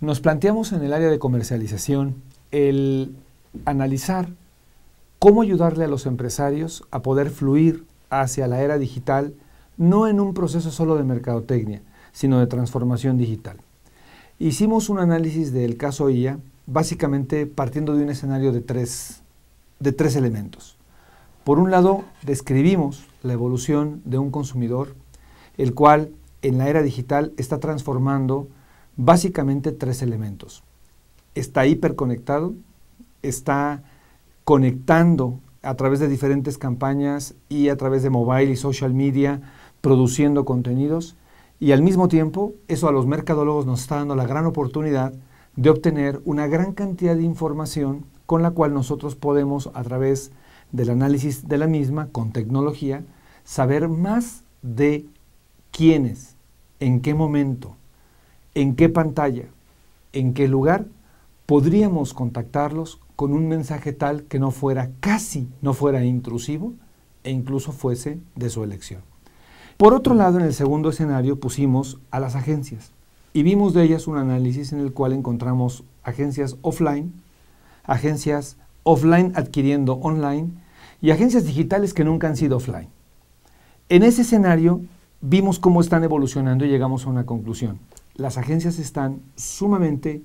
Nos planteamos en el área de comercialización el analizar cómo ayudarle a los empresarios a poder fluir hacia la era digital, no en un proceso solo de mercadotecnia, sino de transformación digital. Hicimos un análisis del caso IA, básicamente partiendo de un escenario de tres, de tres elementos. Por un lado, describimos la evolución de un consumidor, el cual en la era digital está transformando básicamente tres elementos. Está hiperconectado, está conectando a través de diferentes campañas y a través de mobile y social media, produciendo contenidos. Y al mismo tiempo, eso a los mercadólogos nos está dando la gran oportunidad de obtener una gran cantidad de información con la cual nosotros podemos, a través del análisis de la misma, con tecnología, saber más de quiénes, en qué momento, en qué pantalla, en qué lugar podríamos contactarlos con un mensaje tal que no fuera casi, no fuera intrusivo e incluso fuese de su elección. Por otro lado, en el segundo escenario pusimos a las agencias y vimos de ellas un análisis en el cual encontramos agencias offline, agencias offline adquiriendo online y agencias digitales que nunca han sido offline. En ese escenario vimos cómo están evolucionando y llegamos a una conclusión las agencias están sumamente,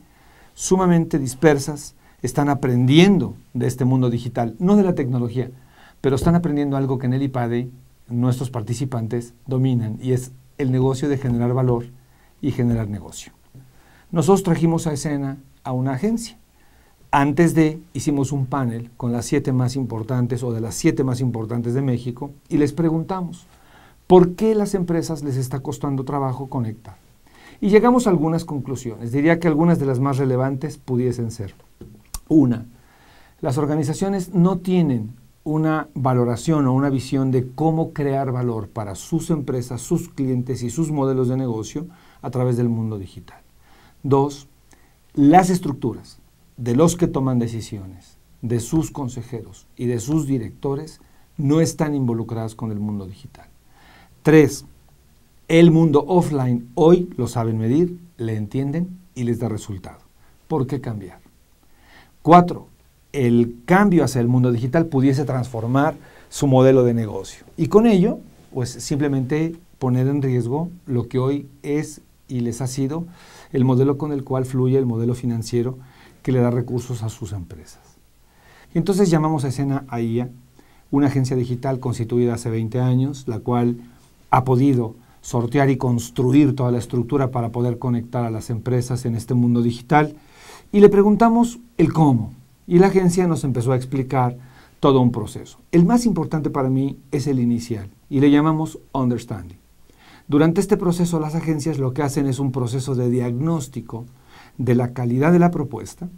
sumamente dispersas, están aprendiendo de este mundo digital, no de la tecnología, pero están aprendiendo algo que en el IPADE nuestros participantes dominan y es el negocio de generar valor y generar negocio. Nosotros trajimos a escena a una agencia. Antes de, hicimos un panel con las siete más importantes o de las siete más importantes de México y les preguntamos, ¿por qué las empresas les está costando trabajo conectar? Y llegamos a algunas conclusiones. Diría que algunas de las más relevantes pudiesen ser. Una, las organizaciones no tienen una valoración o una visión de cómo crear valor para sus empresas, sus clientes y sus modelos de negocio a través del mundo digital. Dos, las estructuras de los que toman decisiones, de sus consejeros y de sus directores no están involucradas con el mundo digital. Tres, el mundo offline hoy lo saben medir, le entienden y les da resultado. ¿Por qué cambiar? Cuatro, el cambio hacia el mundo digital pudiese transformar su modelo de negocio. Y con ello, pues simplemente poner en riesgo lo que hoy es y les ha sido el modelo con el cual fluye el modelo financiero que le da recursos a sus empresas. Y entonces llamamos a escena a IA, una agencia digital constituida hace 20 años, la cual ha podido sortear y construir toda la estructura para poder conectar a las empresas en este mundo digital. Y le preguntamos el cómo. Y la agencia nos empezó a explicar todo un proceso. El más importante para mí es el inicial y le llamamos understanding. Durante este proceso las agencias lo que hacen es un proceso de diagnóstico de la calidad de la propuesta,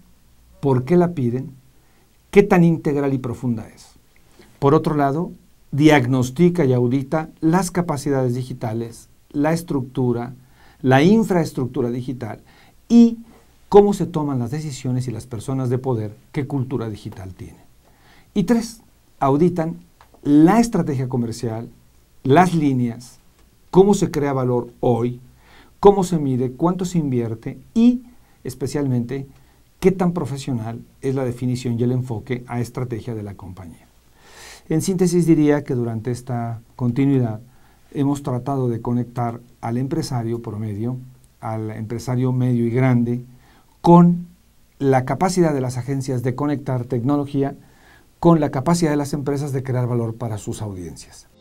por qué la piden, qué tan integral y profunda es. Por otro lado, diagnostica y audita las capacidades digitales, la estructura, la infraestructura digital y cómo se toman las decisiones y las personas de poder, qué cultura digital tiene. Y tres, auditan la estrategia comercial, las líneas, cómo se crea valor hoy, cómo se mide, cuánto se invierte y, especialmente, qué tan profesional es la definición y el enfoque a estrategia de la compañía. En síntesis diría que durante esta continuidad hemos tratado de conectar al empresario promedio, al empresario medio y grande, con la capacidad de las agencias de conectar tecnología, con la capacidad de las empresas de crear valor para sus audiencias.